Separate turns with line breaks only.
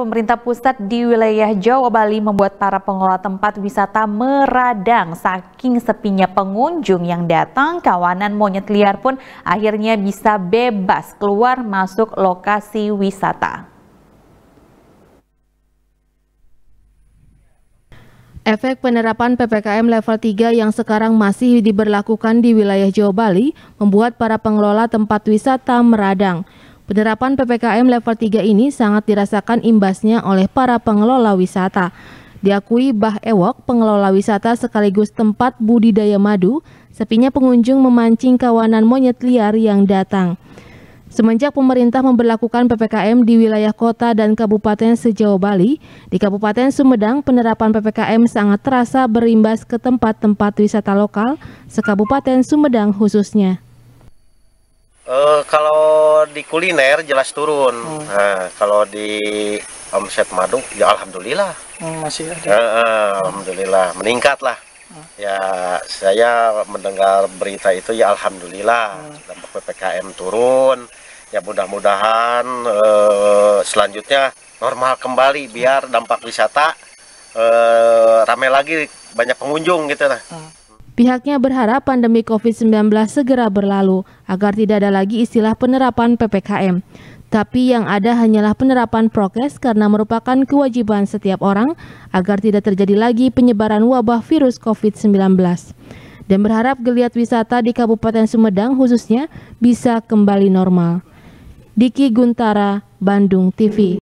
pemerintah pusat di wilayah Jawa Bali membuat para pengelola tempat wisata meradang saking sepinya pengunjung yang datang kawanan monyet liar pun akhirnya bisa bebas keluar masuk lokasi wisata.
Efek penerapan PPKM level 3 yang sekarang masih diberlakukan di wilayah Jawa Bali membuat para pengelola tempat wisata meradang. Penerapan PPKM level 3 ini sangat dirasakan imbasnya oleh para pengelola wisata. Diakui Bah Ewok, pengelola wisata sekaligus tempat budidaya madu, sepinya pengunjung memancing kawanan monyet liar yang datang. Semenjak pemerintah memperlakukan PPKM di wilayah kota dan kabupaten sejauh Bali, di Kabupaten Sumedang penerapan PPKM sangat terasa berimbas ke tempat-tempat wisata lokal, sekabupaten Sumedang khususnya.
Uh, kalau di kuliner jelas turun. Hmm. Nah, kalau di omset madu ya alhamdulillah. Hmm, masih ada. Uh, uh, Alhamdulillah meningkat lah. Hmm. Ya saya mendengar berita itu ya alhamdulillah hmm. dampak ppkm turun. Ya mudah-mudahan uh, selanjutnya normal kembali biar dampak wisata uh, ramai lagi banyak pengunjung gitu lah. Hmm.
Pihaknya berharap pandemi COVID-19 segera berlalu agar tidak ada lagi istilah penerapan PPKM. Tapi yang ada hanyalah penerapan prokes karena merupakan kewajiban setiap orang agar tidak terjadi lagi penyebaran wabah virus COVID-19. Dan berharap geliat wisata di Kabupaten Sumedang khususnya bisa kembali normal. Diki Guntara, Bandung TV.